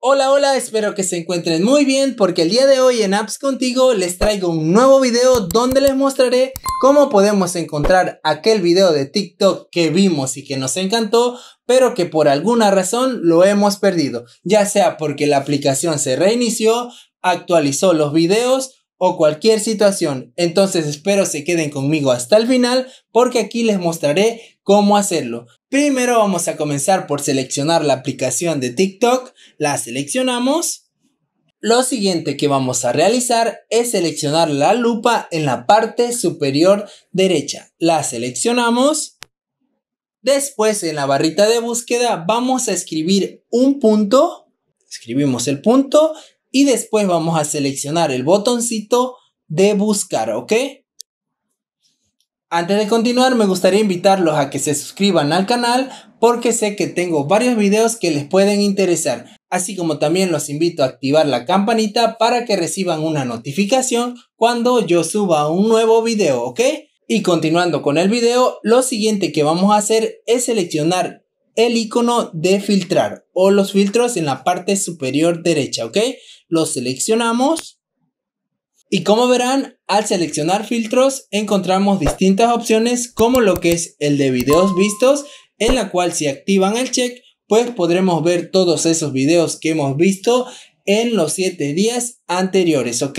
Hola, hola, espero que se encuentren muy bien porque el día de hoy en Apps Contigo les traigo un nuevo video donde les mostraré cómo podemos encontrar aquel video de TikTok que vimos y que nos encantó, pero que por alguna razón lo hemos perdido, ya sea porque la aplicación se reinició, actualizó los videos o cualquier situación. Entonces espero se queden conmigo hasta el final porque aquí les mostraré cómo hacerlo. Primero vamos a comenzar por seleccionar la aplicación de TikTok, la seleccionamos. Lo siguiente que vamos a realizar es seleccionar la lupa en la parte superior derecha. La seleccionamos. Después en la barrita de búsqueda vamos a escribir un punto. Escribimos el punto y después vamos a seleccionar el botoncito de buscar, ¿ok? Antes de continuar me gustaría invitarlos a que se suscriban al canal porque sé que tengo varios videos que les pueden interesar, así como también los invito a activar la campanita para que reciban una notificación cuando yo suba un nuevo video, ¿ok? Y continuando con el video, lo siguiente que vamos a hacer es seleccionar el icono de filtrar o los filtros en la parte superior derecha, ¿ok? Los seleccionamos y como verán, al seleccionar filtros encontramos distintas opciones como lo que es el de videos vistos, en la cual si activan el check, pues podremos ver todos esos videos que hemos visto en los 7 días anteriores, ¿ok?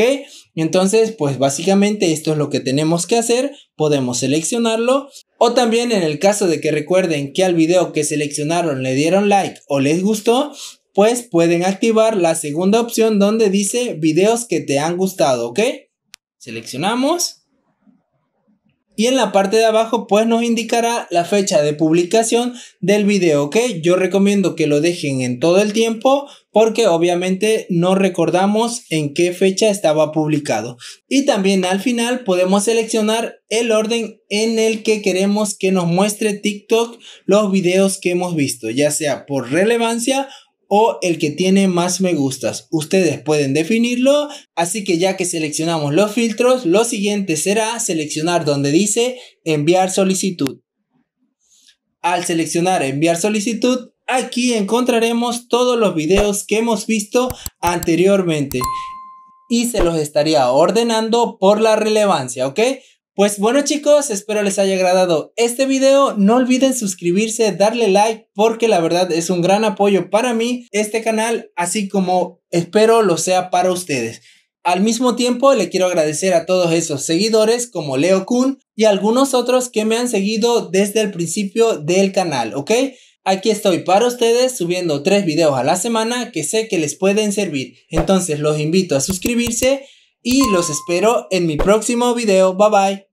Entonces, pues básicamente esto es lo que tenemos que hacer, podemos seleccionarlo o también en el caso de que recuerden que al video que seleccionaron le dieron like o les gustó, pues pueden activar la segunda opción donde dice videos que te han gustado, ¿ok? Seleccionamos. Y en la parte de abajo pues nos indicará la fecha de publicación del video, ¿ok? Yo recomiendo que lo dejen en todo el tiempo porque obviamente no recordamos en qué fecha estaba publicado. Y también al final podemos seleccionar el orden en el que queremos que nos muestre TikTok los videos que hemos visto, ya sea por relevancia o el que tiene más me gustas. Ustedes pueden definirlo, así que ya que seleccionamos los filtros, lo siguiente será seleccionar donde dice enviar solicitud. Al seleccionar enviar solicitud, aquí encontraremos todos los videos que hemos visto anteriormente y se los estaría ordenando por la relevancia, ¿ok? Pues bueno chicos, espero les haya agradado este video. No olviden suscribirse, darle like porque la verdad es un gran apoyo para mí este canal, así como espero lo sea para ustedes. Al mismo tiempo le quiero agradecer a todos esos seguidores como Leo Kun y algunos otros que me han seguido desde el principio del canal, ¿ok? Aquí estoy para ustedes subiendo tres videos a la semana que sé que les pueden servir. Entonces los invito a suscribirse y los espero en mi próximo video. Bye bye.